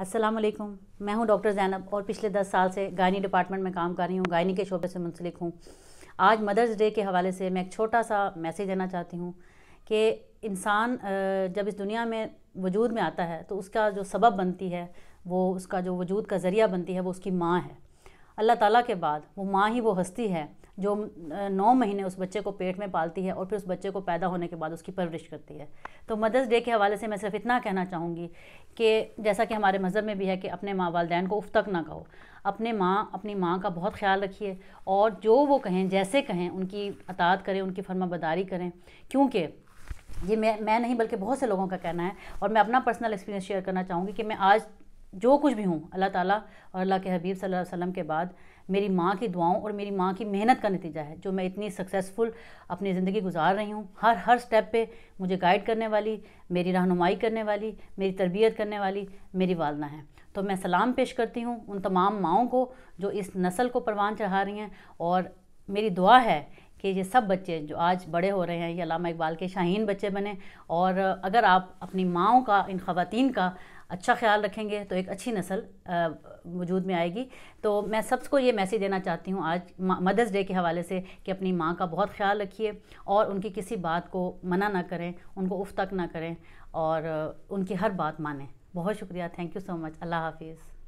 अस्सलाम वालेकुम मैं हूं डॉक्टर जैनब और पिछले दस साल से गायनी डिपार्टमेंट में काम कर रही हूं गायनी के शोबे से मुंसलिक हूं आज मदर्स डे के हवाले से मैं एक छोटा सा मैसेज देना चाहती हूं कि इंसान जब इस दुनिया में वजूद में आता है तो उसका जो सबब बनती है वो उसका जो वजूद का ज़रिया बनती है वो उसकी माँ है अल्लाह ताला के बाद वो माँ ही वो हस्ती है जो नौ महीने उस बच्चे को पेट में पालती है और फिर उस बच्चे को पैदा होने के बाद उसकी परवरिश करती है तो मदर्स डे के हवाले से मैं सिर्फ इतना कहना चाहूँगी कि जैसा कि हमारे मज़हब में भी है कि अपने माँ वालदेन को उफ तक ना कहो अपने माँ अपनी माँ का बहुत ख्याल रखिए और जो वो कहें जैसे कहें उनकी अतात करें उनकी फर्माबदारी करें क्योंकि ये मैं मैं नहीं बल्कि बहुत से लोगों का कहना है और मैं अपना पर्सनल एक्सपीरियंस शेयर करना चाहूँगी कि मैं आज जो कुछ भी हूँ अल्लाह ताला और अल्लाह के हबीब सल्लल्लाहु अलैहि वसल्लम के बाद मेरी माँ की दुआओं और मेरी माँ की मेहनत का नतीजा है जो मैं इतनी सक्सेसफुल अपनी ज़िंदगी गुजार रही हूँ हर हर स्टेप पे मुझे गाइड करने वाली मेरी रहनुमाई करने वाली मेरी तरबियत करने वाली मेरी वालना है तो मैं सलाम पेश करती हूँ उन तमाम माओं को जो इस नस्ल को परवान चढ़ा रही हैं और मेरी दुआ है कि ये सब बच्चे जो आज बड़े हो रहे हैं ये अलामा इकबाल के शाहीन बच्चे बने और अगर आप अपनी माओ का इन ख़वान का अच्छा ख्याल रखेंगे तो एक अच्छी नस्ल वजूद में आएगी तो मैं सबको ये मैसेज देना चाहती हूँ आज मदर्स डे के हवाले से कि अपनी माँ का बहुत ख्याल रखिए और उनकी किसी बात को मना ना करें उनको उफ तक ना करें और उनकी हर बात माने बहुत शुक्रिया थैंक यू सो मच अल्लाह हाफिज़